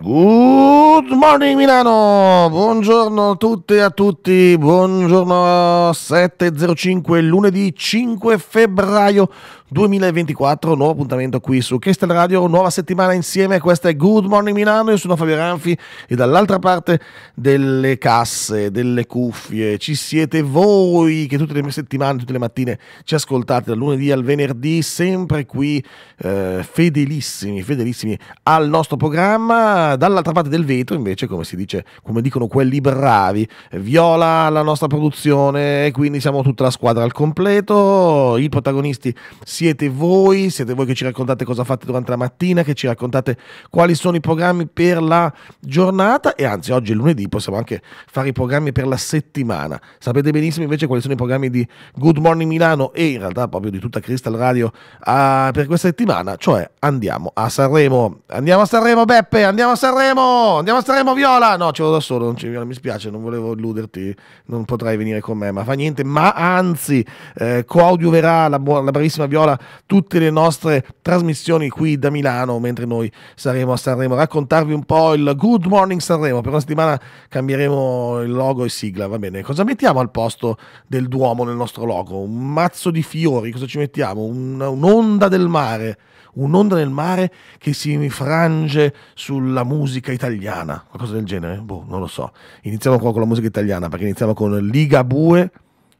Good morning Milano, buongiorno a tutte e a tutti, buongiorno 7.05 lunedì 5 febbraio 2024, nuovo appuntamento qui su Castel Radio, nuova settimana insieme, questa è Good Morning Milano, io sono Fabio Ranfi e dall'altra parte delle casse, delle cuffie, ci siete voi che tutte le settimane, tutte le mattine ci ascoltate dal lunedì al venerdì, sempre qui eh, fedelissimi, fedelissimi al nostro programma, dall'altra parte del vetro invece, come si dice, come dicono quelli bravi, viola la nostra produzione e quindi siamo tutta la squadra al completo, i protagonisti siete voi, siete voi che ci raccontate cosa fate durante la mattina, che ci raccontate quali sono i programmi per la giornata e anzi oggi è lunedì possiamo anche fare i programmi per la settimana. Sapete benissimo invece quali sono i programmi di Good Morning Milano e in realtà proprio di tutta Crystal Radio uh, per questa settimana, cioè andiamo a Sanremo. Andiamo a Sanremo Beppe, andiamo a Sanremo, andiamo a Sanremo Viola. No, ce l'ho da solo, non ci, mi spiace, non volevo illuderti, non potrai venire con me, ma fa niente, ma anzi eh, Claudio Verà, la, la bravissima Viola parola tutte le nostre trasmissioni qui da Milano, mentre noi saremo a Sanremo, raccontarvi un po' il Good Morning Sanremo. Per una settimana cambieremo il logo e sigla, va bene. Cosa mettiamo al posto del Duomo nel nostro logo? Un mazzo di fiori, cosa ci mettiamo? Un, un'onda del mare. Un'onda del mare che si infrange sulla musica italiana, qualcosa del genere? Boh, non lo so. Iniziamo con la musica italiana perché iniziamo con Liga Bue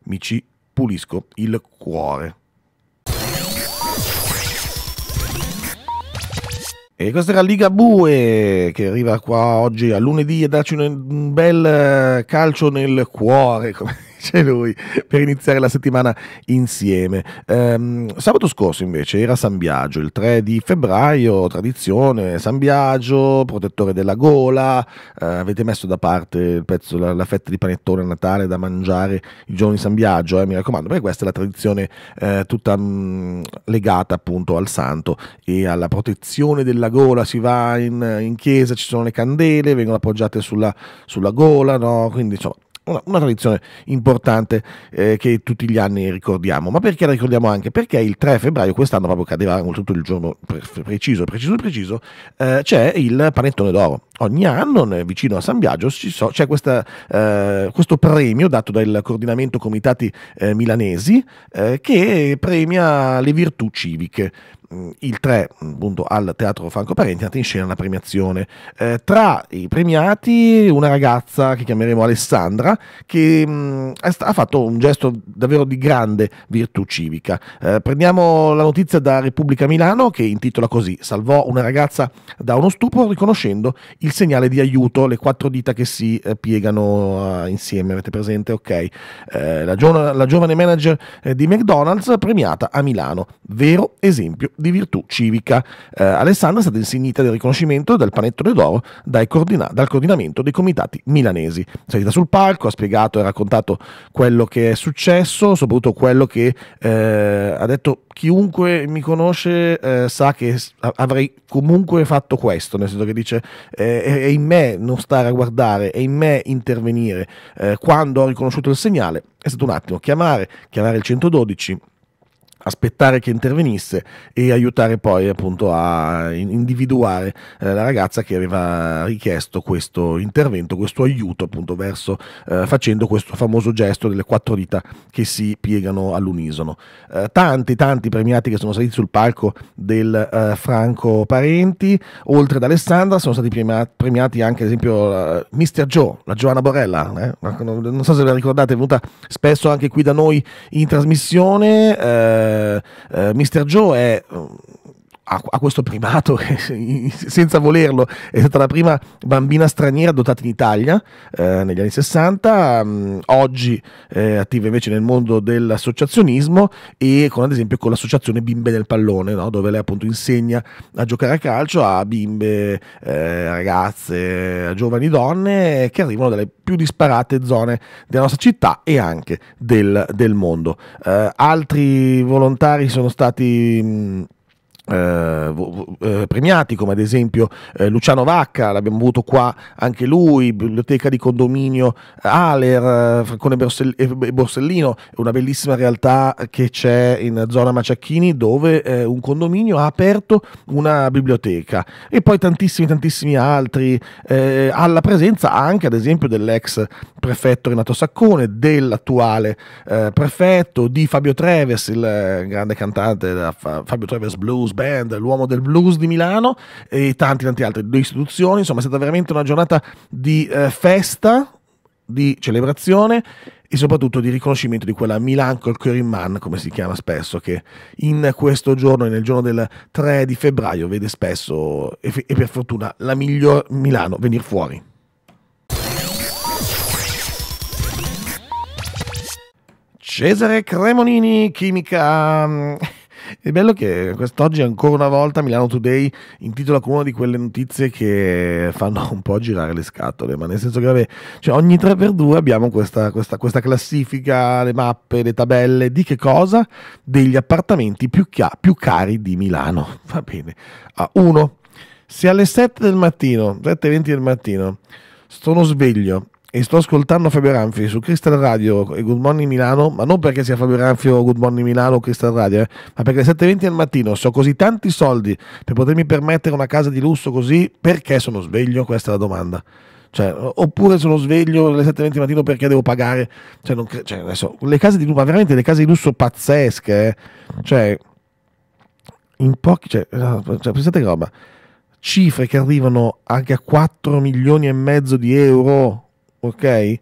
mi ci pulisco il cuore. E questa era Liga Bue che arriva qua oggi a lunedì a darci un bel eh, calcio nel cuore. Come dice lui, per iniziare la settimana insieme. Ehm, sabato scorso invece era San Biagio, il 3 di febbraio, tradizione, San Biagio, protettore della gola, eh, avete messo da parte il pezzo, la, la, fetta di panettone a Natale da mangiare i giorni di San Biagio, eh, mi raccomando, perché questa è la tradizione eh, tutta mh, mm, legata appunto al santo e alla protezione della gola, si va in, in chiesa, ci sono le candele, vengono appoggiate sulla, sulla gola, no? quindi insomma una, una tradizione importante eh, che tutti gli anni ricordiamo. Ma perché la ricordiamo anche? Perché il 3 febbraio, quest'anno proprio cadeva tutto il giorno pre- preciso, preciso, preciso, eh, c'è il panettone d'oro. Ogni anno vicino a San Biagio so, c'è questa, eh, questo premio dato dal coordinamento comitati eh, milanesi eh, che premia le virtù civiche. Mm, il 3 mm, appunto al Teatro Franco Parenti è andata in scena una premiazione. Eh, tra i premiati una ragazza che chiameremo Alessandra che mh, mm, ha fatto un gesto davvero di grande virtù civica. Eh, prendiamo la notizia da Repubblica Milano che intitola così Salvò una ragazza da uno stupro riconoscendo il segnale di aiuto, le quattro dita che si eh, piegano eh, insieme, avete presente? Ok. Eh, la, gio- la, giovane manager eh, di McDonald's premiata a Milano, vero esempio di virtù civica. Eh, Alessandra è stata insignita del riconoscimento del panettone d'oro coordina- dal coordinamento dei comitati milanesi. È Salita sul palco, ha spiegato e raccontato quello che è successo, soprattutto quello che eh, ha detto chiunque mi conosce eh, sa che avrei comunque fatto questo, nel senso che dice eh, è in me non stare a guardare, è in me intervenire. Eh, quando ho riconosciuto il segnale è stato un attimo chiamare, chiamare il 112 aspettare che intervenisse e aiutare poi appunto a individuare eh, la ragazza che aveva richiesto questo intervento, questo aiuto appunto verso eh, facendo questo famoso gesto delle quattro dita che si piegano all'unisono. Eh, tanti tanti premiati che sono saliti sul palco del eh, Franco Parenti, oltre ad Alessandra sono stati premiati anche ad esempio Mister Joe, la Giovanna Borella, eh? non so se ve la ricordate, è venuta spesso anche qui da noi in trasmissione Eh, eh, eh, Mr. Joe è mm, a, a questo primato che senza volerlo è stata la prima bambina straniera dotata in Italia eh, negli anni 60, mh, mm, oggi eh, attiva invece nel mondo dell'associazionismo e con ad esempio con l'associazione Bimbe del Pallone, no? dove lei appunto insegna a giocare a calcio a bimbe, eh, ragazze, a giovani donne che arrivano dalle più disparate zone della nostra città e anche del, del mondo. Eh, altri volontari sono stati... Mh, mm, eh, eh, premiati come ad esempio eh, Luciano Vacca, l'abbiamo avuto qua anche lui, biblioteca di condominio Aler, eh, Francone Borsell- eh, Borsellino, una bellissima realtà che c'è in zona Maciacchini dove un condominio ha aperto una biblioteca e poi tantissimi tantissimi altri, alla presenza anche ad esempio dell'ex prefetto Renato Saccone, dell'attuale prefetto, di Fabio Treves, il grande cantante da Fabio Treves Blues, Band, l'uomo del blues di Milano e tanti tanti altri, due istituzioni, insomma è stata veramente una giornata di eh, festa, di celebrazione e soprattutto di riconoscimento di quella Milan Corin Man, come si chiama spesso, che in questo giorno nel giorno del 3 di febbraio vede spesso e, e per fortuna la miglior Milano venire fuori. Cesare Cremonini, chimica. Mm, è bello che quest'oggi ancora una volta Milano Today intitola con una di quelle notizie che fanno un po' girare le scatole, ma nel senso che vabbè, cioè ogni 3x2 abbiamo questa, questa, questa, classifica, le mappe, le tabelle, di che cosa? Degli appartamenti più, ca- più cari di Milano. Va bene. Ah, uno, se alle 7 del mattino, 7.20 del mattino, sono sveglio e sto ascoltando Fabio Ranfi su Crystal Radio e Good Morning Milano, ma non perché sia Fabio Ranfi o Good Morning Milano o Crystal Radio, eh, ma perché alle 7.20 al mattino so così tanti soldi per potermi permettere una casa di lusso così, perché sono sveglio? Questa è la domanda. Cioè, oppure sono sveglio alle 7.20 al mattino perché devo pagare. Cioè, cre- cioè, adesso, le case di lusso, ma veramente le case di lusso pazzesche, eh? cioè, in pochi, cioè, eh, cioè, pensate che roba, cifre che arrivano anche a 4 milioni e mezzo di euro ok?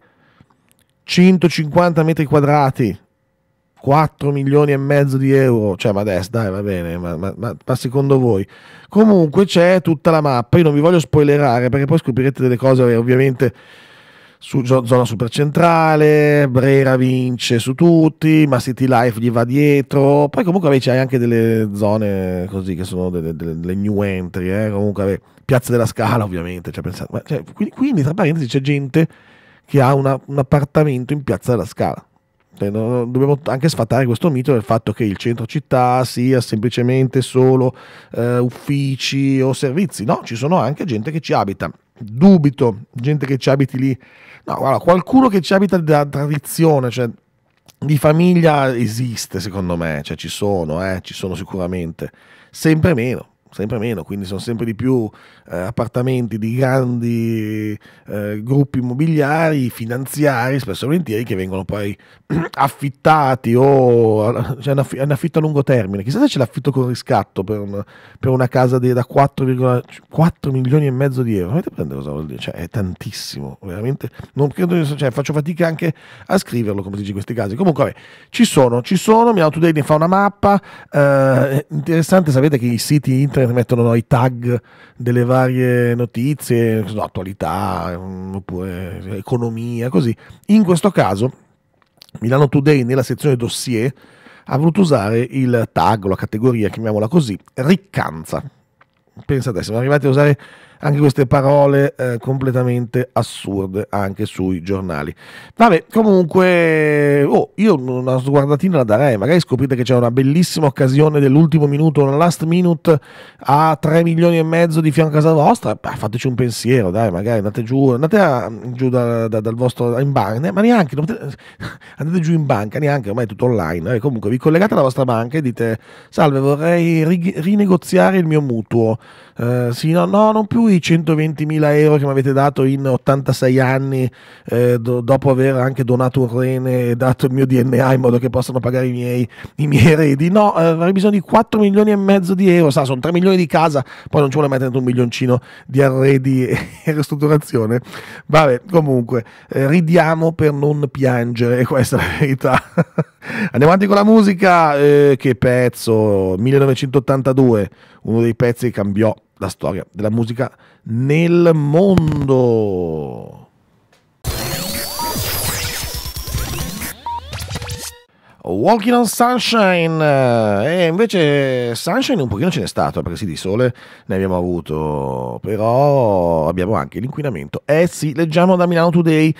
150 metri quadrati, 4 milioni e mezzo di euro, cioè ma adesso dai va bene, ma, ma, ma, ma, secondo voi? Comunque c'è tutta la mappa, io non vi voglio spoilerare perché poi scoprirete delle cose eh, ovviamente su zona super centrale, Brera vince su tutti, ma City Life gli va dietro, poi comunque vabbè, c'è anche delle zone così che sono delle, delle, delle new entry, eh? comunque vabbè Piazza della Scala ovviamente, cioè, pensate, ma, cioè, quindi, quindi, tra parentesi c'è gente che ha una, un appartamento in Piazza della Scala. Cioè, no, dobbiamo anche sfatare questo mito del fatto che il centro città sia semplicemente solo eh, uffici o servizi, no, ci sono anche gente che ci abita. Dubito, gente che ci abiti lì. No, guarda, qualcuno che ci abita da tradizione, cioè di famiglia esiste secondo me, cioè ci sono, eh, ci sono sicuramente, sempre meno, sempre meno, quindi sono sempre di più eh, appartamenti di grandi eh, gruppi immobiliari, finanziari, spesso e volentieri, che vengono poi affittati o cioè un affitto a lungo termine. Chissà se c'è l'affitto con riscatto per, un, per una casa di, da 4, milioni e mezzo di euro. Avete prendere cosa vuol dire? Cioè, è tantissimo, veramente. Non credo, cioè, faccio fatica anche a scriverlo, come si dice in questi casi. Comunque, vabbè, ci sono, ci sono, Milano Today ne fa una mappa. Eh, interessante, sapete che i siti internet internet mettono no, i tag delle varie notizie, no, attualità, mm, oppure eh, economia, così. In questo caso Milano Today nella sezione dossier ha voluto usare il tag la categoria, chiamiamola così, riccanza. Pensate, siamo arrivati a usare anche queste parole eh, completamente assurde anche sui giornali. Vabbè, comunque, oh, io una sguardatina la darei, eh. magari scoprite che c'è una bellissima occasione dell'ultimo minuto, una last minute a 3 milioni e mezzo di fianco a casa vostra, bah, fateci un pensiero, dai, magari andate giù, andate a, giù da, da, dal vostro in banca, ma neanche, potete, andate giù in banca, neanche, ormai è tutto online, eh, comunque vi collegate alla vostra banca e dite, salve, vorrei rinegoziare il mio mutuo, eh, sì, no, no, non più più i 120.000 euro che mi avete dato in 86 anni eh, do, dopo aver anche donato un rene e dato il mio DNA in modo che possano pagare i miei, i miei eredi. No, eh, avrei bisogno di 4 milioni e mezzo di euro, sa, sono 3 milioni di casa, poi non ci vuole mettere un milioncino di arredi e, ristrutturazione. Vabbè, comunque, eh, ridiamo per non piangere, questa è la verità. Andiamo avanti con la musica, eh, che pezzo, 1982, uno dei pezzi che cambiò la storia della musica nel mondo. Walking on Sunshine e invece Sunshine un pochino ce n'è stato perché sì di sole ne abbiamo avuto però abbiamo anche l'inquinamento eh sì leggiamo da Milano Today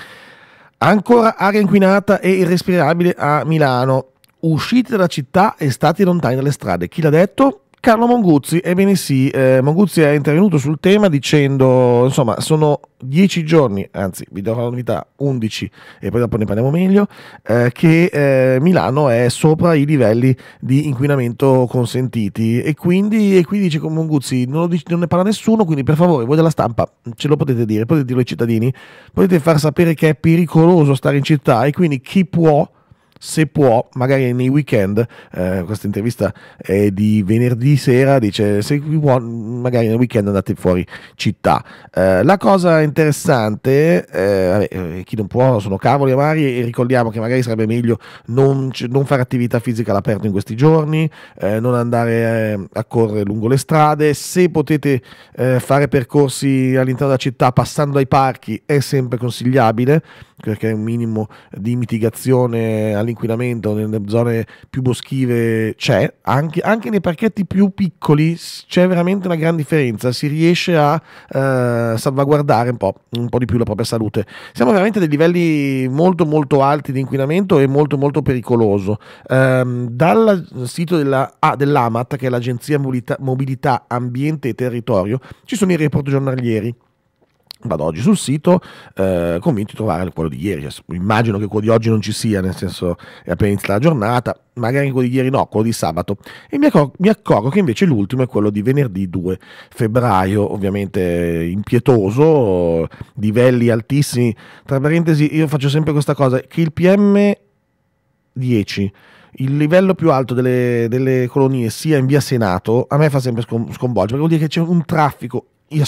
ancora aria inquinata e irrespirabile a Milano uscite dalla città e state lontani dalle strade chi l'ha detto? Carlo Monguzzi, ebbene sì, eh, Monguzzi è intervenuto sul tema dicendo, insomma, sono dieci giorni, anzi vi do la novità, undici, e poi dopo ne parliamo meglio, eh, che eh, Milano è sopra i livelli di inquinamento consentiti e quindi, e qui dice con Monguzzi, non, dice, non, ne parla nessuno, quindi per favore voi della stampa ce lo potete dire, potete dirlo ai cittadini, potete far sapere che è pericoloso stare in città e quindi chi può se può, magari nei weekend, eh, questa intervista è di venerdì sera, dice se può, magari nel weekend andate fuori città. Eh, la cosa interessante, eh, vabbè, eh, chi non può sono cavoli amari e ricordiamo che magari sarebbe meglio non, non fare attività fisica all'aperto in questi giorni, eh, non andare eh, a correre lungo le strade, se potete fare percorsi all'interno della città passando dai parchi è sempre consigliabile perché è un minimo di mitigazione all'interno all'inquinamento nelle zone più boschive c'è, anche, anche, nei parchetti più piccoli c'è veramente una gran differenza, si riesce a eh, salvaguardare un po', un po' di più la propria salute. Siamo veramente a dei livelli molto molto alti di inquinamento e molto molto pericoloso. Um, dal sito della, ah, dell'AMAT, che è l'Agenzia Mobilità, Mobilità, Ambiente e Territorio, ci sono i report giornalieri vado oggi sul sito eh, convinto di trovare quello di ieri immagino che quello di oggi non ci sia nel senso è appena iniziata la giornata magari quello di ieri no, quello di sabato e mi, accor- mi accorgo che invece l'ultimo è quello di venerdì 2 febbraio ovviamente impietoso livelli altissimi tra parentesi io faccio sempre questa cosa che il PM 10 il livello più alto delle, delle, colonie sia in via Senato a me fa sempre sconvolgere perché vuol dire che c'è un traffico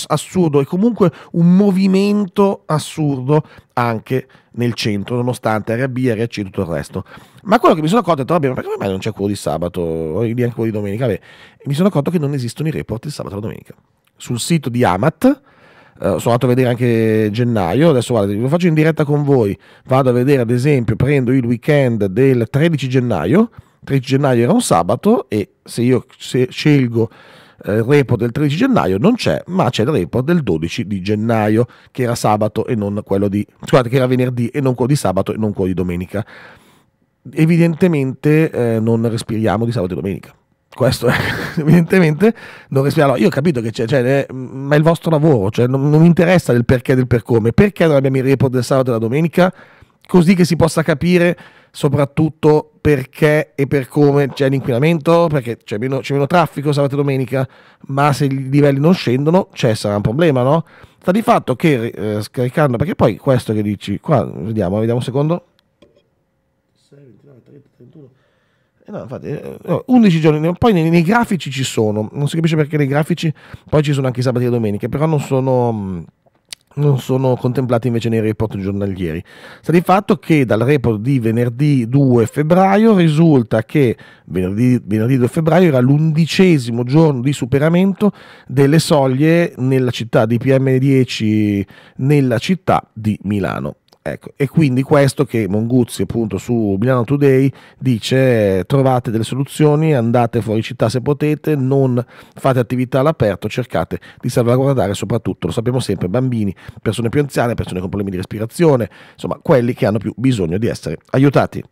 assurdo e comunque un movimento assurdo anche nel centro, nonostante RB, RC e tutto il resto. Ma quello che mi sono accorto è detto, vabbè, ma perché mai non c'è quello di sabato, neanche quello di domenica? Vabbè. mi sono accorto che non esistono i report di sabato e domenica. Sul sito di Amat, Uh, sono andato a vedere anche gennaio, adesso guardate, lo faccio in diretta con voi, vado a vedere ad esempio, prendo il weekend del 13 gennaio, 13 gennaio era un sabato e se io se scelgo eh, report del 13 gennaio non c'è, ma c'è il report del 12 di gennaio, che era sabato e non quello di scusate, che era venerdì e non quello di sabato e non quello di domenica. Evidentemente eh, non respiriamo di sabato e domenica. Questo è evidentemente non respiriamo. Io ho capito che c'è, cioè, è, eh, ma è il vostro lavoro, cioè, non, non, mi interessa del perché e del per come. Perché non abbiamo il report del sabato e della domenica? così che si possa capire soprattutto perché e per come c'è l'inquinamento, perché c'è meno, meno, traffico sabato e domenica, ma se i livelli non scendono c'è sarà un problema, no? Sta di fatto che eh, scaricando, perché poi questo che dici, qua vediamo, vediamo un secondo. 6, 29, 30, 31. Eh no, infatti, eh, 11 giorni, poi nei, nei, grafici ci sono, non si capisce perché nei grafici, poi ci sono anche sabato e domenica, però non sono... Mm, non sono contemplati invece nei report giornalieri. Sta di fatto che dal report di venerdì 2 febbraio risulta che venerdì, venerdì 2 febbraio era l'undicesimo giorno di superamento delle soglie nella città di PM10 nella città di Milano. Ecco, e quindi questo che Monguzzi appunto su Milano Today dice trovate delle soluzioni, andate fuori città se potete, non fate attività all'aperto, cercate di salvaguardare soprattutto, lo sappiamo sempre, bambini, persone più anziane, persone con problemi di respirazione, insomma quelli che hanno più bisogno di essere aiutati.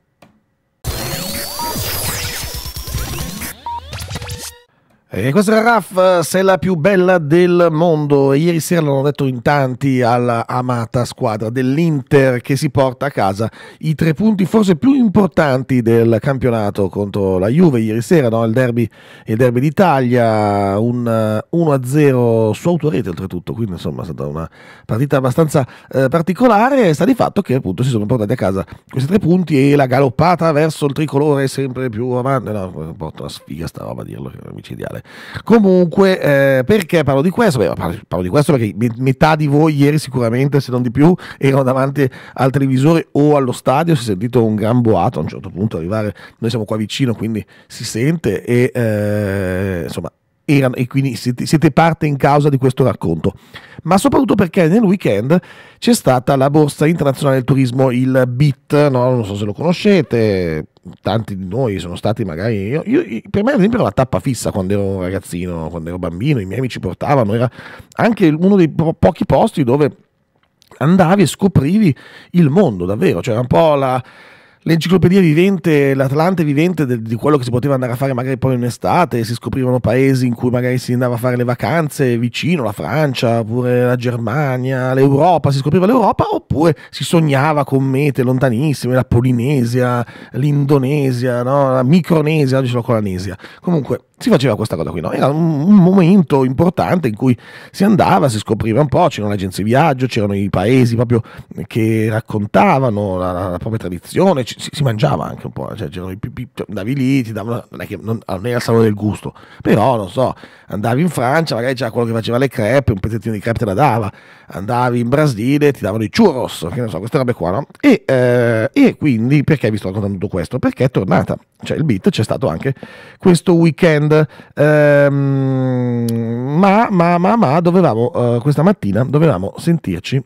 E questa era Raff, sei la più bella del mondo. Ieri sera l'hanno detto in tanti alla amata squadra dell'Inter che si porta a casa i tre punti forse più importanti del campionato contro la Juve. Ieri sera no? il, derby, il derby d'Italia, un 1-0 uh, su autorete oltretutto, quindi insomma è stata una partita abbastanza eh, particolare. Sta di fatto che appunto si sono portati a casa questi tre punti e la galoppata verso il tricolore sempre più avanti. No, porto una sfiga sta roba a dirlo, che è amicidiale. Comunque, eh, perché parlo di questo? Beh, parlo, parlo, di questo perché metà di voi ieri sicuramente, se non di più, erano davanti al televisore o allo stadio, si è sentito un gran boato a un certo punto arrivare, noi siamo qua vicino, quindi si sente e eh, insomma erano, e quindi siete, siete parte in causa di questo racconto, ma soprattutto perché nel weekend c'è stata la borsa internazionale del turismo, il BIT, no? non so se lo conoscete, tanti di noi sono stati magari io, io, per me ad esempio era la tappa fissa quando ero ragazzino quando ero bambino i miei amici portavano era anche uno dei po- pochi posti dove andavi e scoprivi il mondo davvero cioè un po' la l'enciclopedia vivente, l'Atlante vivente del, di quello che si poteva andare a fare magari poi in estate, si scoprivano paesi in cui magari si andava a fare le vacanze vicino, la Francia, oppure la Germania, l'Europa, si scopriva l'Europa oppure si sognava con mete lontanissime, la Polinesia, l'Indonesia, no? la Micronesia, oggi c'è la Colanesia. Comunque si faceva questa cosa qui, no? era un, un, momento importante in cui si andava, si scopriva un po', c'erano le agenzie di viaggio, c'erano i paesi proprio che raccontavano la, la propria tradizione, ci, si, si, mangiava anche un po', eh, cioè, i pipì, andavi lì, ti davano, non, è che non, non era il sapore del gusto, però non so, andavi in Francia, magari c'era quello che faceva le crepe, un pezzettino di crepe te la dava, andavi in Brasile, ti davano i churros, che non so, queste robe qua, no? E, eh, e quindi perché vi sto raccontando tutto questo? Perché è tornata, cioè il beat c'è stato anche questo weekend weekend. Ehm, ma, ma, ma, ma dovevamo, eh, questa mattina dovevamo sentirci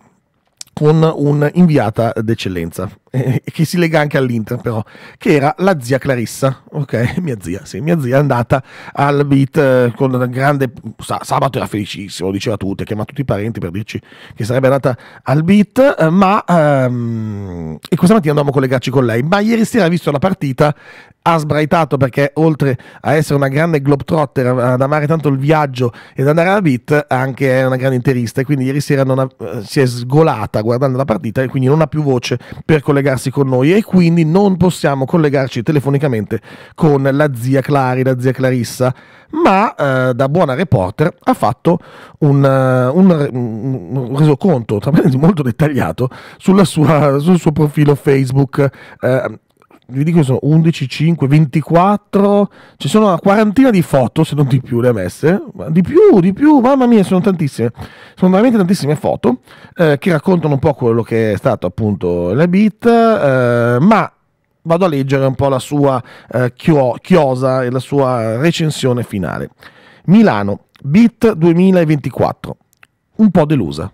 con un'inviata d'eccellenza. eh, che si lega anche all'Inter però, che era la zia Clarissa, ok? Mia zia, sì, mia zia è andata al beat eh, con una grande... sabato era felicissimo, diceva a tutti, chiama tutti i parenti per dirci che sarebbe andata al beat, eh, ma... Ehm, e questa mattina andavamo a collegarci con lei, ma ieri sera, ha visto la partita, ha sbraitato perché oltre a essere una grande globetrotter, ad amare tanto il viaggio ed andare alla beat, anche è una grande interista e quindi ieri sera ha, eh, si è sgolata guardando la partita e quindi non ha più voce per collegarsi collegarsi con noi e quindi non possiamo collegarci telefonicamente con la zia Clari, la zia Clarissa, ma eh, da buona reporter ha fatto un, eh, un, un resoconto molto dettagliato sulla sua, sul suo profilo Facebook. Eh, vi dico sono 11, 5, 24, ci sono una quarantina di foto, se non di più le ha messe, di più, di più, mamma mia, sono tantissime, sono veramente tantissime foto eh, che raccontano un po' quello che è stato appunto la beat, eh, ma vado a leggere un po' la sua eh, chiosa e la sua recensione finale. Milano, beat 2024, un po' delusa.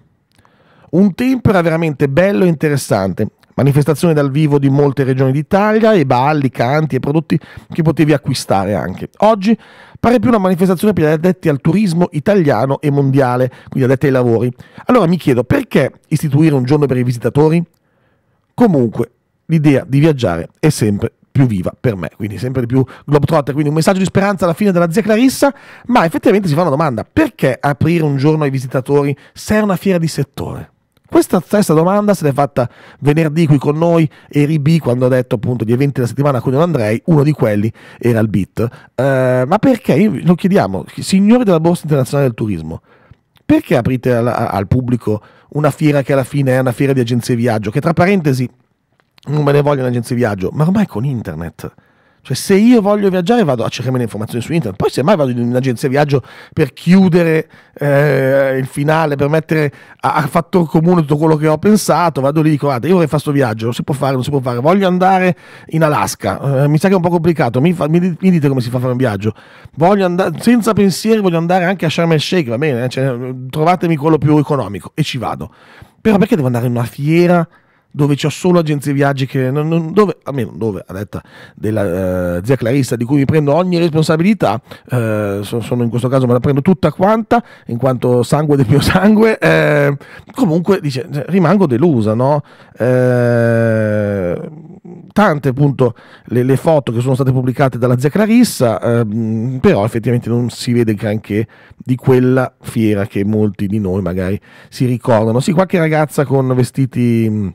Un tempo era veramente bello e interessante, manifestazioni dal vivo di molte regioni d'Italia e balli, canti e prodotti che potevi acquistare anche. Oggi pare più una manifestazione per gli addetti al turismo italiano e mondiale, quindi addetti ai lavori. Allora mi chiedo perché istituire un giorno per i visitatori? Comunque, l'idea di viaggiare è sempre più viva per me, quindi sempre di più Globetrotter, quindi un messaggio di speranza alla fine della zia Clarissa, ma effettivamente si fa una domanda, perché aprire un giorno ai visitatori se è una fiera di settore? Questa stessa domanda se l'è fatta venerdì qui con noi Eri B quando ha detto appunto gli eventi della settimana a cui non andrei, uno di quelli era il BIT. Eh, ma perché? Lo chiediamo, signori della Borsa Internazionale del Turismo, perché aprite al, al pubblico una fiera che alla fine è una fiera di agenzie viaggio, che tra parentesi non me ne vogliono agenzie viaggio, ma ormai con internet cioè, se io voglio viaggiare, vado a cercarmi le informazioni su internet. Poi, semmai, vado in un'agenzia viaggio per chiudere eh, il finale, per mettere a, a fattor comune tutto quello che ho pensato. Vado lì, dico, guarda, io vorrei fare questo viaggio, non si può fare, non si può fare. Voglio andare in Alaska, eh, mi sa che è un po' complicato. Mi, fa, mi, mi, dite come si fa a fare un viaggio. Voglio andare, senza pensieri, voglio andare anche a Sharm el Sheikh, va bene? Eh? Cioè, trovatemi quello più economico e ci vado. Però perché devo andare in una fiera? dove c'ho solo agenzie viaggi che non, non, dove, almeno dove a detta della eh, zia Clarissa di cui mi prendo ogni responsabilità eh, sono, sono, in questo caso me la prendo tutta quanta in quanto sangue del mio sangue eh, comunque dice cioè, rimango delusa no eh, tante appunto le, le, foto che sono state pubblicate dalla zia Clarissa ehm, però effettivamente non si vede granché di quella fiera che molti di noi magari si ricordano sì qualche ragazza con vestiti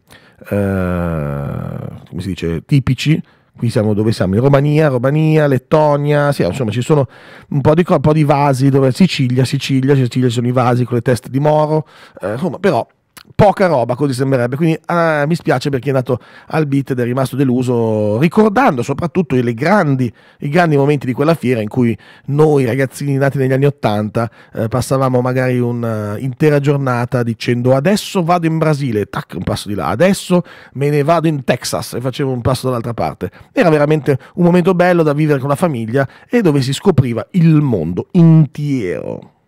eh, come si dice, tipici. Qui siamo dove siamo? In Romania, Romania, Lettonia, sì, insomma ci sono un po' di, un po di vasi dove Sicilia, Sicilia, Sicilia ci sono i vasi con le teste di Moro, eh, insomma però poca roba, così sembrerebbe. Quindi ah, mi spiace per chi è nato al beat ed è rimasto deluso, ricordando soprattutto grandi, i grandi momenti di quella fiera in cui noi ragazzini nati negli anni Ottanta eh, passavamo magari un'intera eh, giornata dicendo adesso vado in Brasile, tac, un passo di là, adesso me ne vado in Texas e facevo un passo dall'altra parte. Era veramente un momento bello da vivere con la famiglia e dove si scopriva il mondo intero.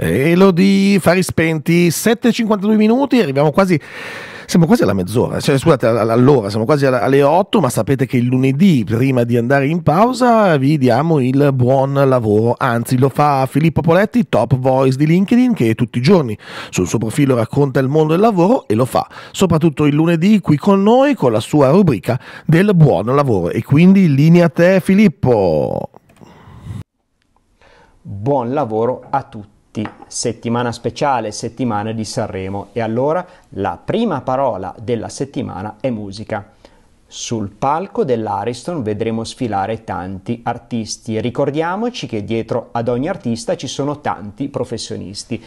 Eh, Elodie, Fari Spenti, 7,52 minuti, arriviamo quasi siamo quasi alla mezz'ora, cioè, scusate all'ora, siamo quasi alle 8, ma sapete che il lunedì, prima di andare in pausa, vi diamo il buon lavoro. Anzi, lo fa Filippo Poletti, top voice di LinkedIn, che tutti i giorni sul suo profilo racconta il mondo del lavoro e lo fa soprattutto il lunedì qui con noi con la sua rubrica del buon lavoro. E quindi in linea a te Filippo. Buon lavoro a tutti tutti, settimana speciale, settimana di Sanremo e allora la prima parola della settimana è musica. Sul palco dell'Ariston vedremo sfilare tanti artisti e ricordiamoci che dietro ad ogni artista ci sono tanti professionisti.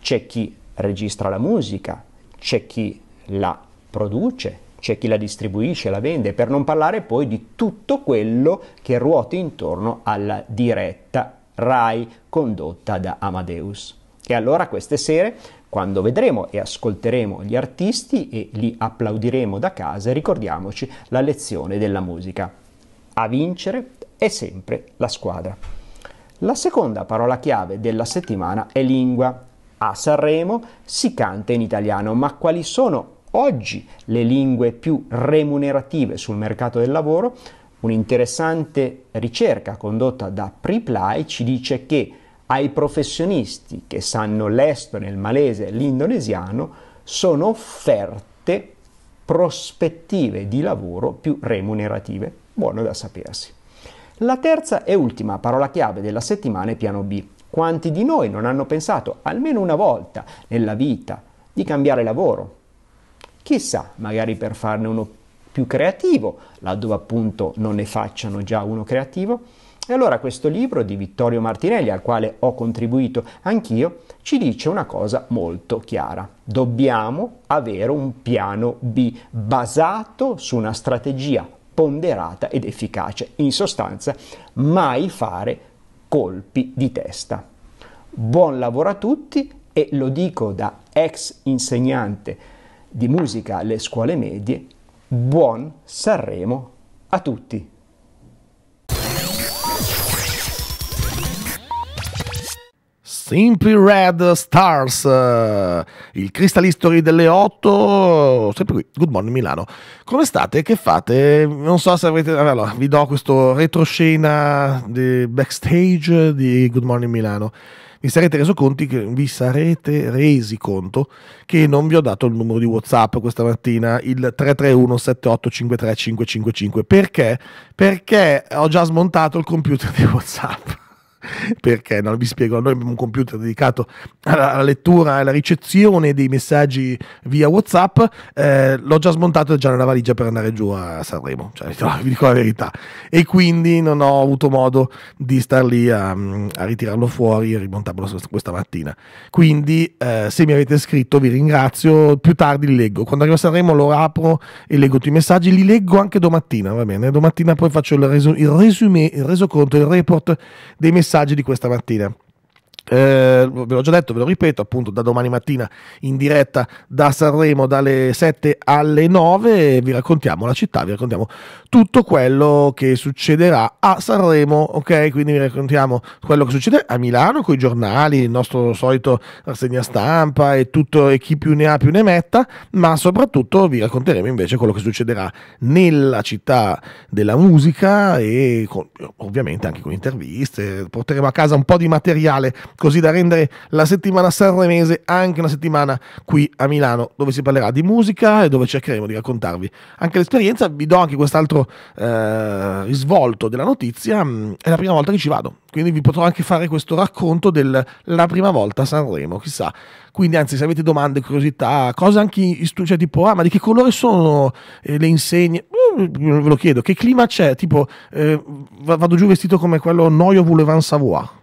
C'è chi registra la musica, c'è chi la produce, c'è chi la distribuisce, la vende, per non parlare poi di tutto quello che ruota intorno alla diretta Rai condotta da Amadeus. E allora queste sere, quando vedremo e ascolteremo gli artisti e li applaudiremo da casa, ricordiamoci la lezione della musica. A vincere è sempre la squadra. La seconda parola chiave della settimana è lingua. A Sanremo si canta in italiano, ma quali sono oggi le lingue più remunerative sul mercato del lavoro? Un'interessante ricerca condotta da Preply ci dice che ai professionisti che sanno l'estone, il malese e l'indonesiano sono offerte prospettive di lavoro più remunerative. Buono da sapersi. La terza e ultima parola chiave della settimana è piano B. Quanti di noi non hanno pensato almeno una volta nella vita di cambiare lavoro? Chissà, magari per farne uno più creativo, laddove appunto non ne facciano già uno creativo. E allora questo libro di Vittorio Martinelli, al quale ho contribuito anch'io, ci dice una cosa molto chiara. Dobbiamo avere un piano B basato su una strategia ponderata ed efficace. In sostanza, mai fare colpi di testa. Buon lavoro a tutti e lo dico da ex insegnante di musica alle scuole medie buon Sanremo a tutti! Simply Red Stars, eh, il Crystal History delle 8, sempre qui, Good Morning Milano. Come state? Che fate? Non so se avete... Allora, vi do questo retroscena di backstage di Good Morning Milano vi sarete, che, vi sarete resi conto che non vi ho dato il numero di WhatsApp questa mattina, il 331 7853 555. Perché? Perché ho già smontato il computer di WhatsApp. perché non vi spiego, noi abbiamo un computer dedicato alla, alla lettura e alla ricezione dei messaggi via Whatsapp, eh, l'ho già smontato e già nella valigia per andare giù a Sanremo, cioè, vi dico la verità, e quindi non ho avuto modo di star lì a, a ritirarlo fuori e rimontarlo questa mattina. Quindi eh, se mi avete scritto vi ringrazio, più tardi li leggo, quando arrivo a Sanremo lo apro e leggo tutti i messaggi, li leggo anche domattina, va bene, domattina poi faccio il, resu- il resume, il resoconto, il report dei messaggi messaggio di questa mattina. Eh, ve l'ho già detto, ve lo ripeto, appunto da domani mattina in diretta da Sanremo dalle 7 alle 9 vi raccontiamo la città, vi raccontiamo tutto quello che succederà a Sanremo, ok? Quindi vi raccontiamo quello che succede a Milano con i giornali, il nostro solito rassegna stampa e tutto e chi più ne ha più ne metta, ma soprattutto vi racconteremo invece quello che succederà nella città della musica e con, ovviamente anche con interviste, porteremo a casa un po' di materiale così da rendere la settimana sanremese anche una settimana qui a Milano, dove si parlerà di musica e dove cercheremo di raccontarvi anche l'esperienza. Vi do anche quest'altro eh, risvolto della notizia, mm, è la prima volta che ci vado, quindi vi potrò anche fare questo racconto della prima volta a Sanremo, chissà. Quindi anzi, se avete domande, curiosità, cose anche cioè, tipo, ah, ma di che colore sono eh, le insegne? Mm, ve lo chiedo, che clima c'è? Tipo, eh, vado giù vestito come quello Noio Voulevant Savoie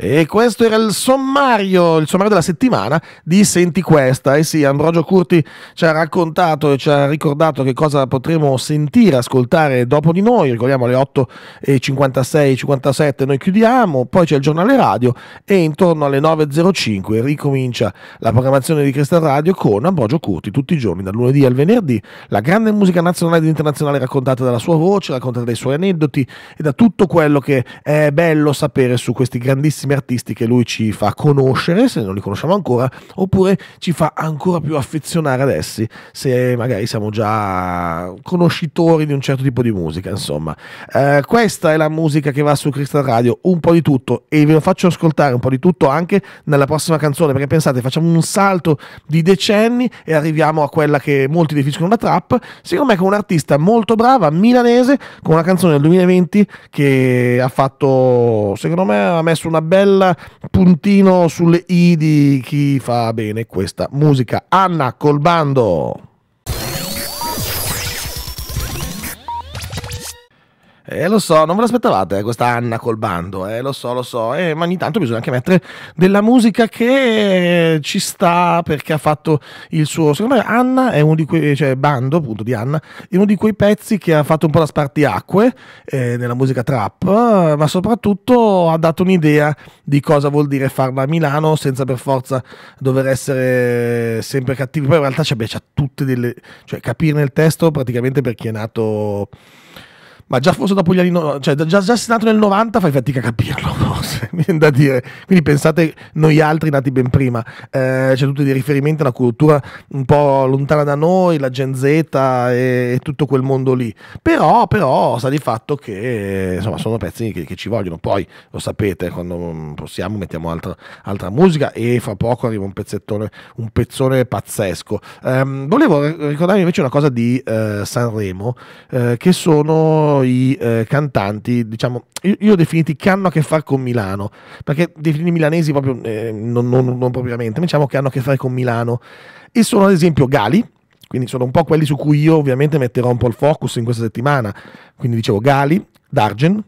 E questo era il sommario, il sommario della settimana di Senti Questa. E eh sì, Ambrogio Curti ci ha raccontato e ci ha ricordato che cosa potremo sentire, ascoltare dopo di noi. Ricordiamo alle 8.56, 57 noi chiudiamo, poi c'è il giornale radio e intorno alle 9.05 ricomincia la programmazione di Cristal Radio con Ambrogio Curti tutti i giorni, dal lunedì al venerdì. La grande musica nazionale ed internazionale raccontata dalla sua voce, raccontata dai suoi aneddoti e da tutto quello che è bello sapere su questi grandissimi tantissimi artisti che lui ci fa conoscere, se non li conosciamo ancora, oppure ci fa ancora più affezionare ad essi, se magari siamo già conoscitori di un certo tipo di musica, insomma. Eh, questa è la musica che va su Crystal Radio, un po' di tutto, e ve lo faccio ascoltare un po' di tutto anche nella prossima canzone, perché pensate, facciamo un salto di decenni e arriviamo a quella che molti definiscono la trap, secondo me con un artista molto brava, milanese, con una canzone del 2020 che ha fatto, secondo me, ha messo una bella bel puntino sulle i di chi fa bene questa musica. Anna Colbando. Eh, lo so, non ve l'aspettavate eh, questa Anna col bando, eh, lo so, lo so, eh, ma ogni tanto bisogna anche mettere della musica che eh, ci sta perché ha fatto il suo... Secondo me Anna è uno di quei, eh, cioè bando appunto di Anna, è uno di quei pezzi che ha fatto un po' la spartiacque eh, nella musica trap, ma soprattutto ha dato un'idea di cosa vuol dire farla a Milano senza per forza dover essere sempre cattivi. Poi in realtà c'è, beh, c'ha tutte delle... cioè capirne il testo praticamente per chi è nato ma già forse dopo gli anni 90, cioè già, già nato nel 90 fai fatica a capirlo, forse, mi viene da dire. Quindi pensate noi altri nati ben prima, eh, c'è tutto di riferimento a una cultura un po' lontana da noi, la Gen Z e, e tutto quel mondo lì. Però, però, sta di fatto che insomma, sono pezzi che, che ci vogliono. Poi lo sapete, quando possiamo mettiamo altra, altra musica e fra poco arriva un pezzettone, un pezzone pazzesco. Um, volevo ricordarvi invece una cosa di uh, Sanremo, uh, che sono i eh, cantanti, diciamo, io, io, definiti che hanno a che fare con Milano, perché definiti milanesi proprio, eh, non, non, non, propriamente, ma diciamo che hanno a che fare con Milano. E sono ad esempio Gali, quindi sono un po' quelli su cui io ovviamente metterò un po' il focus in questa settimana. Quindi dicevo Gali, Dargen,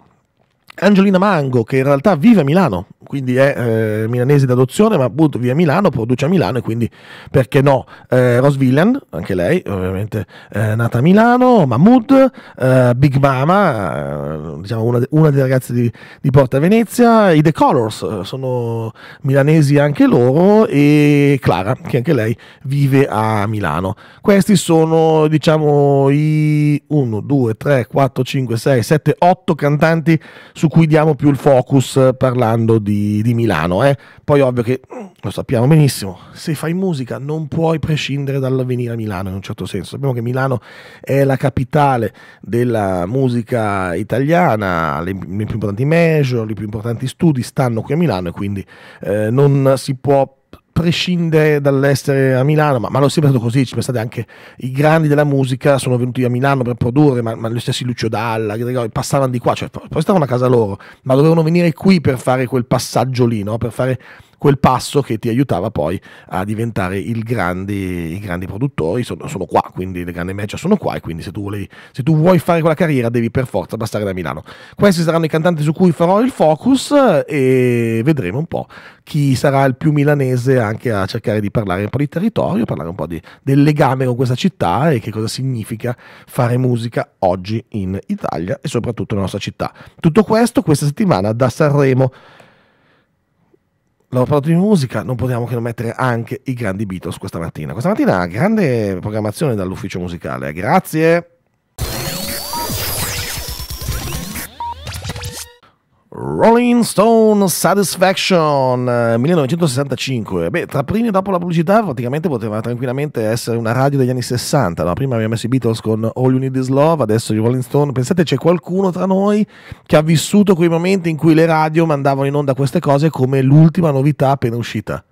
Angelina Mango, che in realtà vive a Milano, quindi è eh, milanese d'adozione, ma appunto via Milano, produce a Milano e quindi perché no? Eh, Rose Villan, anche lei, ovviamente eh, nata a Milano, Mahmood, eh, Big Mama, eh, diciamo una, una, delle ragazze di, di, Porta Venezia, i The Colors eh, sono milanesi anche loro e Clara, che anche lei vive a Milano. Questi sono diciamo i 1, 2, 3, 4, 5, 6, 7, 8 cantanti su cui diamo più il focus parlando di di, di Milano. Eh? Poi ovvio che, mm, lo sappiamo benissimo, se fai musica non puoi prescindere dall'avvenire a Milano in un certo senso. Sappiamo che Milano è la capitale della musica italiana, le, le più importanti major, i più importanti studi stanno qui a Milano e quindi eh, non si può prescinde dall'essere a Milano, ma, ma lo è sempre stato così, ci pensate anche i grandi della musica sono venuti a Milano per produrre, ma, ma gli stessi Lucio Dalla, Gregori, passavano di qua, cioè poi stavano a casa loro, ma dovevano venire qui per fare quel passaggio lì, no? per fare quel passo che ti aiutava poi a diventare il grandi, i grandi produttori, sono, sono qua, quindi le grandi match sono qua e quindi se tu, volevi, se tu vuoi fare quella carriera devi per forza bastare da Milano. Questi saranno i cantanti su cui farò il focus e vedremo un po' chi sarà il più milanese anche a cercare di parlare un po' di territorio, parlare un po' di, del legame con questa città e che cosa significa fare musica oggi in Italia e soprattutto nella nostra città. Tutto questo questa settimana da Sanremo. Abbiamo parlato di musica, non potevamo che non mettere anche i grandi Beatles questa mattina. Questa mattina grande programmazione dall'ufficio musicale. Grazie. Rolling Stone Satisfaction 1965. Eh, Beh, tra prima e dopo la pubblicità praticamente poteva tranquillamente essere una radio degli anni 60. No? Prima abbiamo messo i Beatles con All You Need Is Love, adesso i Rolling Stone. Pensate c'è qualcuno tra noi che ha vissuto quei momenti in cui le radio mandavano in onda queste cose come l'ultima novità appena uscita.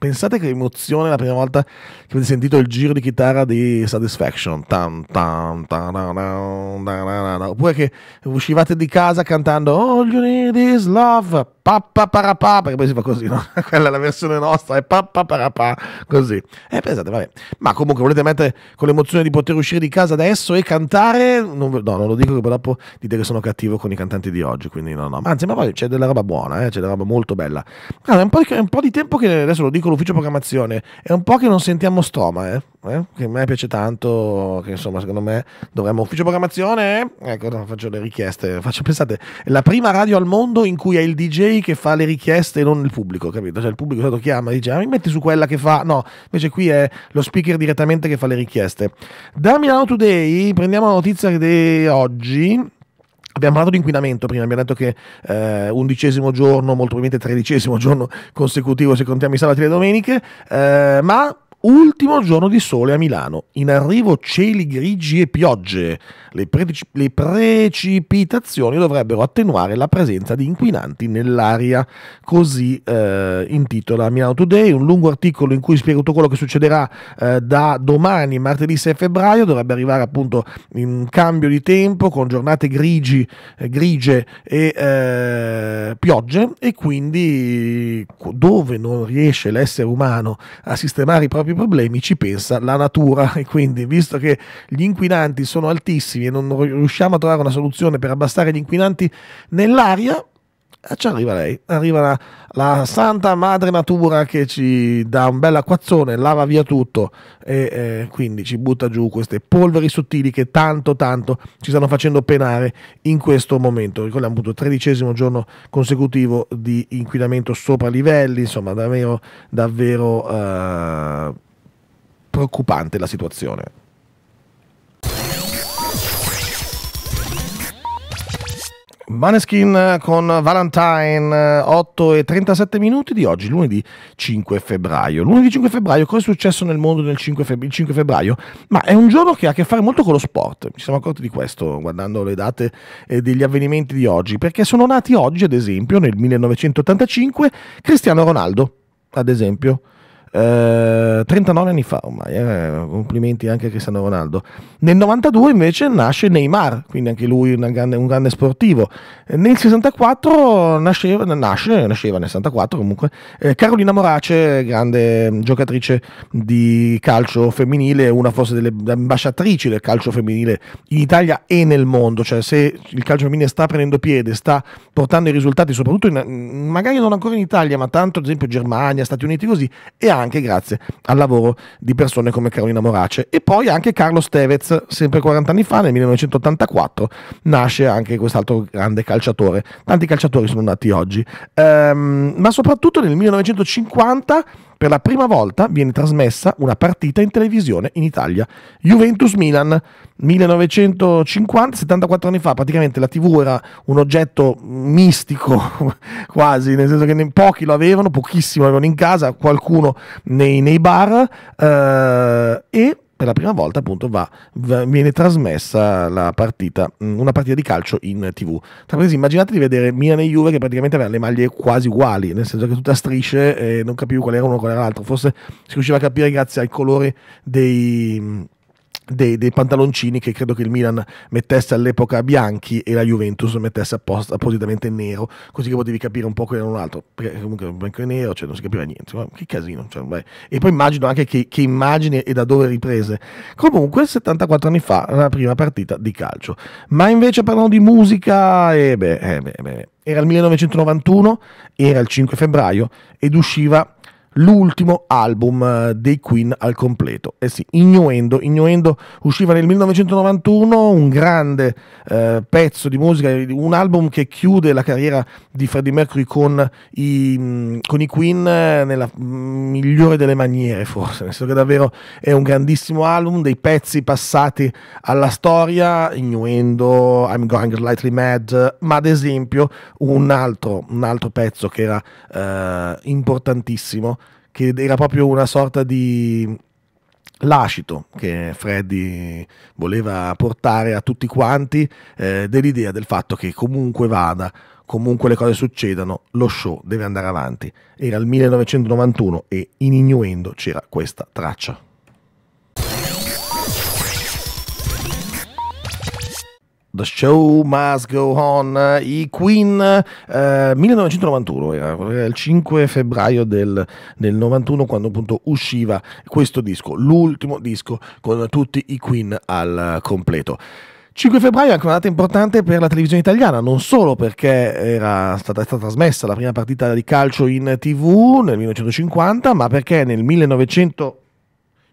Pensate che emozione la prima volta che avete sentito il giro di chitarra di Satisfaction. Tan, tan, tan, na, na, na, Oppure che uscivate di casa cantando All You Need Is Love pappa parapà, perché poi si fa così, no? quella è la versione nostra, è pappa parapà, così. E eh, pensate, vabbè, ma comunque volete mettere con l'emozione di poter uscire di casa adesso e cantare? Non, no, non lo dico che poi dopo dite che sono cattivo con i cantanti di oggi, quindi no, no. Ma anzi, ma poi c'è della roba buona, eh? c'è della roba molto bella. Allora, è, un di, è, un po di, tempo che, adesso lo dico l'ufficio programmazione, è un po' che non sentiamo stoma, eh? Eh? che a me piace tanto, che insomma secondo me dovremmo ufficio programmazione, ecco, faccio le richieste, faccio, pensate, è la prima radio al mondo in cui è il DJ che fa le richieste e non il pubblico, capito? Cioè il pubblico lo chiama e dice ah, mi metti su quella che fa, no, invece qui è lo speaker direttamente che fa le richieste. Da Milano Today prendiamo la notizia di oggi. Abbiamo parlato di inquinamento prima, abbiamo detto che eh, undicesimo giorno, molto probabilmente tredicesimo giorno consecutivo se contiamo i sabati e le domeniche, eh, ma Ultimo giorno di sole a Milano, in arrivo cieli grigi e piogge. Le, pre- le, precipitazioni dovrebbero attenuare la presenza di inquinanti nell'aria. Così eh, intitola Milano Today, un lungo articolo in cui spiego tutto quello che succederà eh, da domani, martedì 6 febbraio. Dovrebbe arrivare appunto in cambio di tempo con giornate grigi, eh, grigie e eh, piogge e quindi dove non riesce l'essere umano a sistemare i propri propri problemi ci pensa la natura e quindi visto che gli inquinanti sono altissimi e non riusciamo a trovare una soluzione per abbassare gli inquinanti nell'aria, ci eh, arriva lei, arriva la, la, santa madre natura che ci dà un bel acquazzone, lava via tutto e eh, quindi ci butta giù queste polveri sottili che tanto tanto ci stanno facendo penare in questo momento. Ricordiamo appunto il tredicesimo giorno consecutivo di inquinamento sopra livelli, insomma davvero, davvero eh, preoccupante la situazione. Maneskin con Valentine, 8 e 37 minuti di oggi, lunedì 5 febbraio. Lunedì 5 febbraio, cosa è successo nel mondo nel 5 feb- il 5 febbraio? Ma è un giorno che ha a che fare molto con lo sport, ci siamo accorti di questo guardando le date eh, degli avvenimenti di oggi, perché sono nati oggi, ad esempio, nel 1985, Cristiano Ronaldo, ad esempio 39 eh, anni fa ormai, eh, complimenti anche a Cristiano Ronaldo. Nel 92 invece nasce Neymar, quindi anche lui grande, un grande sportivo. Nel 64 nasceva, nasce, nasceva nel 64 comunque, eh, Carolina Morace, grande giocatrice di calcio femminile, una forse delle ambasciatrici del calcio femminile in Italia e nel mondo, cioè se il calcio femminile sta prendendo piede, sta portando i risultati, soprattutto in, magari non ancora in Italia, ma tanto ad esempio Germania, Stati Uniti così, e anche anche grazie al lavoro di persone come Carolina Morace. E poi anche Carlos Tevez, sempre 40 anni fa, nel 1984, nasce anche quest'altro grande calciatore. Tanti calciatori sono nati oggi. Ehm, ma soprattutto nel 1950 per la prima volta viene trasmessa una partita in televisione in Italia. Juventus-Milan, 1950, 74 anni fa, praticamente la TV era un oggetto mistico quasi, nel senso che pochi lo avevano, pochissimo avevano in casa, qualcuno nei, nei bar eh, e per la prima volta appunto va, va, viene trasmessa la partita, mm, una partita di calcio in tv. Tra parentesi, immaginate di vedere Milan e Juve che praticamente avevano le maglie quasi uguali, nel senso che tutte a strisce, e non capivo qual era uno e qual era l'altro, forse si riusciva a capire grazie ai colori dei mm, dei, dei, pantaloncini che credo che il Milan mettesse all'epoca bianchi e la Juventus mettesse apposta, appositamente nero, così che potevi capire un po' quello era un altro, perché comunque un bianco e nero, cioè non si capiva niente, ma che casino. Cioè, e poi immagino anche che, che immagini e da dove riprese. Comunque 74 anni fa la prima partita di calcio. Ma invece parlando di musica, e eh beh, eh beh, eh beh, era il 1991, era il 5 febbraio ed usciva l'ultimo album eh, dei Queen al completo. Eh sì, Innuendo, Innuendo usciva nel 1991, un grande eh, pezzo di musica, un album che chiude la carriera di Freddie Mercury con i, mm, con i Queen eh, nella mm, migliore delle maniere forse, nel senso che davvero è un grandissimo album, dei pezzi passati alla storia, Innuendo, I'm Going Slightly Mad, ma ad esempio un altro, un altro pezzo che era eh, importantissimo che era proprio una sorta di lascito che Freddy voleva portare a tutti quanti eh, dell'idea del fatto che comunque vada, comunque le cose succedano, lo show deve andare avanti. Era il 1991 e in Innuendo c'era questa traccia. The Show Must Go On, i Queen, eh, 1991, era il 5 febbraio del, del, 91 quando appunto usciva questo disco, l'ultimo disco con tutti i Queen al completo. 5 febbraio è anche una data importante per la televisione italiana, non solo perché era stata, stata trasmessa la prima partita di calcio in tv nel 1950, ma perché nel 1900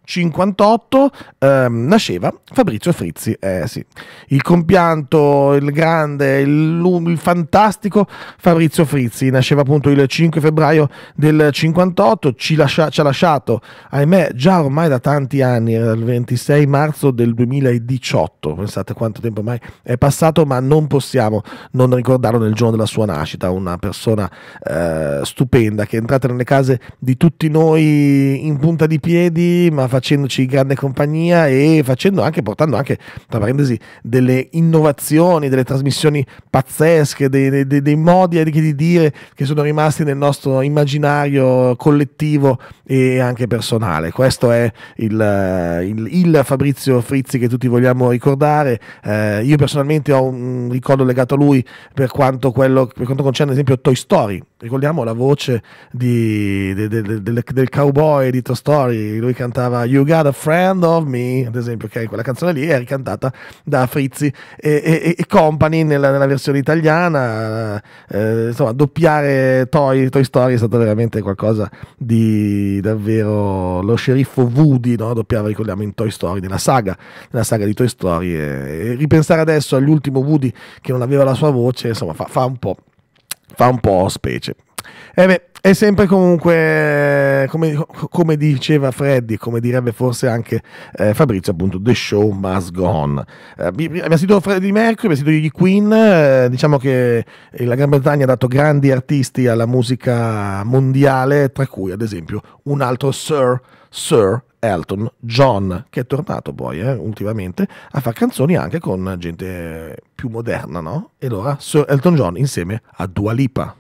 58 ehm, nasceva Fabrizio Frizzi, eh, sì. il compianto, il grande, il, il, fantastico Fabrizio Frizzi, nasceva appunto il 5 febbraio del 58, ci, lascia, ci ha lasciato, ahimè, già ormai da tanti anni, era il 26 marzo del 2018, pensate quanto tempo ormai è passato, ma non possiamo non ricordarlo nel giorno della sua nascita, una persona eh, stupenda che è entrata nelle case di tutti noi in punta di piedi, ma facendoci grande compagnia e facendo anche, portando anche, tra parentesi, delle innovazioni, delle trasmissioni pazzesche, dei, dei, dei modi di dire che sono rimasti nel nostro immaginario collettivo e anche personale. Questo è il, il, il Fabrizio Frizzi che tutti vogliamo ricordare. Eh, io personalmente ho un ricordo legato a lui per quanto, quello, per quanto concerne, ad esempio, Toy Story ricordiamo la voce di, de, de, de, del, del, cowboy di Toy Story, lui cantava You Got a Friend of Me, ad esempio, okay? quella canzone lì è ricantata da Frizzi e, e, e Company nella, nella, versione italiana, eh, insomma, doppiare Toy, Toy, Story è stato veramente qualcosa di davvero lo sceriffo Woody, no? doppiava, ricordiamo, in Toy Story, nella saga, nella saga di Toy Story, e, e ripensare adesso all'ultimo Woody che non aveva la sua voce, insomma, fa, fa un po' fa un po' specie. Eh beh, è sempre comunque, come, come, diceva Freddy, come direbbe forse anche eh, Fabrizio, appunto, The Show Must Go On. Eh, abbiamo sentito Freddy Mercury, abbiamo sentito gli Queen, eh, diciamo che la Gran Bretagna ha dato grandi artisti alla musica mondiale, tra cui ad esempio un altro Sir, Sir Elton John, che è tornato poi eh, ultimamente a fare canzoni anche con gente più moderna, no? E allora Sir Elton John insieme a Dua Lipa.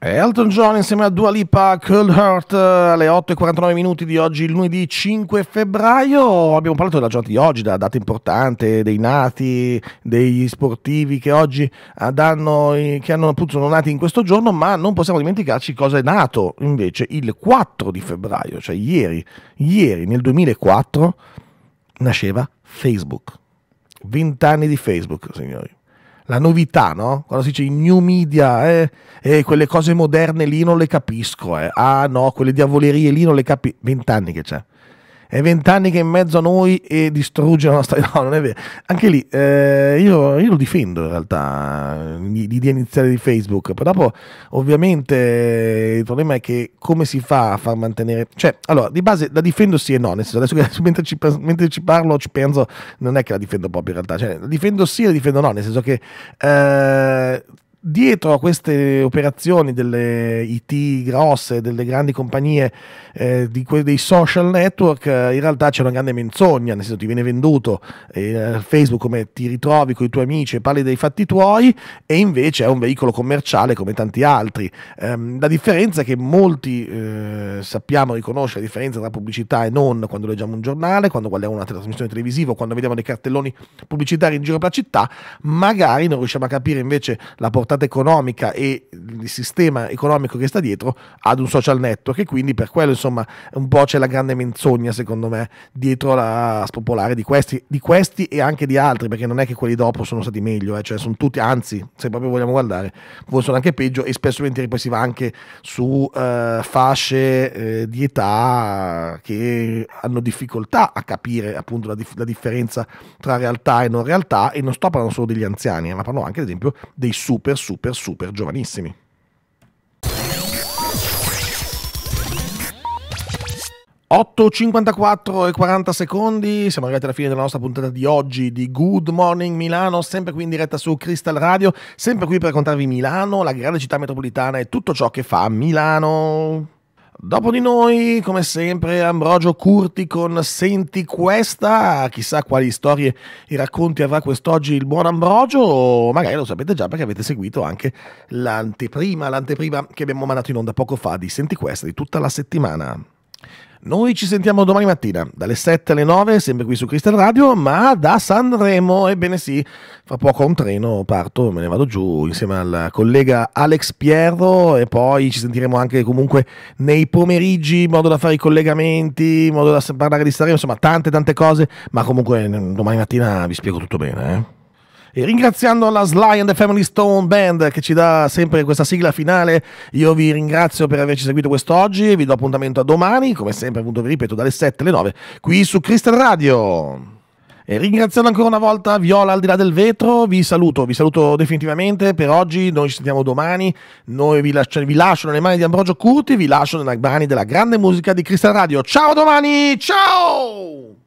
Elton John insieme a Dua Lipa Cold Heart eh, alle 8.49 minuti di oggi, lunedì 5 febbraio. Abbiamo parlato della giornata di oggi, della data importante, dei nati, degli sportivi che oggi eh, danno, che hanno appunto sono nati in questo giorno, ma non possiamo dimenticarci cosa è nato invece il 4 di febbraio, cioè ieri, ieri nel 2004 nasceva Facebook. 20 anni di Facebook, signori la novità, no? Quando si dice i new media, eh, eh, quelle cose moderne lì non le capisco, eh. ah no, quelle diavolerie lì non le capisco, vent'anni che c'è è vent'anni che è in mezzo a noi e distrugge la nostra... No, non è vero. Anche lì, eh, io, io, lo difendo in realtà, l'idea iniziale di Facebook, però dopo ovviamente il problema è che come si fa a far mantenere... Cioè, allora, di base la difendo sì e no, nel senso adesso che mentre ci, mentre ci parlo ci penso, non è che la difendo proprio in realtà, cioè la difendo sì e la difendo no, nel senso che... Eh, dietro a queste operazioni delle IT grosse, delle grandi compagnie, eh, que- dei social network, eh, in realtà c'è una grande menzogna, nel senso ti viene venduto eh, Facebook come ti ritrovi con i tuoi amici e parli dei fatti tuoi e invece è un veicolo commerciale come tanti altri. Ehm, la differenza è che molti eh, sappiamo riconoscere la differenza tra pubblicità e non quando leggiamo un giornale, quando guardiamo una trasmissione televisiva, quando vediamo dei cartelloni pubblicitari in giro per la città, magari non riusciamo a capire invece la portata stata economica e il sistema economico che sta dietro ad un social network e quindi per quello insomma un po' c'è la grande menzogna secondo me dietro la spopolare di questi, di questi e anche di altri perché non è che quelli dopo sono stati meglio, eh, cioè sono tutti, anzi se proprio vogliamo guardare, sono anche peggio e spesso poi si va anche su eh, fasce eh, di età che hanno difficoltà a capire appunto la, dif la differenza tra realtà e non realtà e non sto parlando solo degli anziani eh, ma parlo anche ad esempio dei super super, super giovanissimi. .8, e 40 secondi, siamo arrivati alla fine della nostra puntata di oggi di Good Morning Milano, sempre qui in diretta su Crystal Radio, sempre qui per raccontarvi Milano, la grande città metropolitana e tutto ciò che fa Milano. Dopo di noi, come sempre, Ambrogio Curti con Senti questa. Chissà quali storie e racconti avrà quest'oggi il buon Ambrogio. o Magari lo sapete già perché avete seguito anche l'anteprima, l'anteprima che abbiamo mandato in onda poco fa di Senti questa di tutta la settimana. Noi ci sentiamo domani mattina, dalle 7 alle 9, sempre qui su Crystal Radio, ma da Sanremo, ebbene sì, fra poco un treno, parto, me ne vado giù insieme al collega Alex Pierro e poi ci sentiremo anche comunque nei pomeriggi, in modo da fare i collegamenti, in modo da parlare di Sanremo, insomma tante tante cose, ma comunque mm, domani mattina vi spiego tutto bene. Eh? E ringraziando la Sly and the Family Stone Band che ci dà sempre questa sigla finale, io vi ringrazio per averci seguito quest'oggi, vi do appuntamento a domani, come sempre appunto vi ripeto dalle 7 alle 9 qui su Crystal Radio. E ringraziando ancora una volta Viola al di là del vetro, vi saluto, vi saluto definitivamente per oggi, noi ci sentiamo domani, noi vi, lascio, vi lascio nelle mani di Ambrogio Curti, vi lascio nelle mani della grande musica di Crystal Radio. Ciao domani, ciao!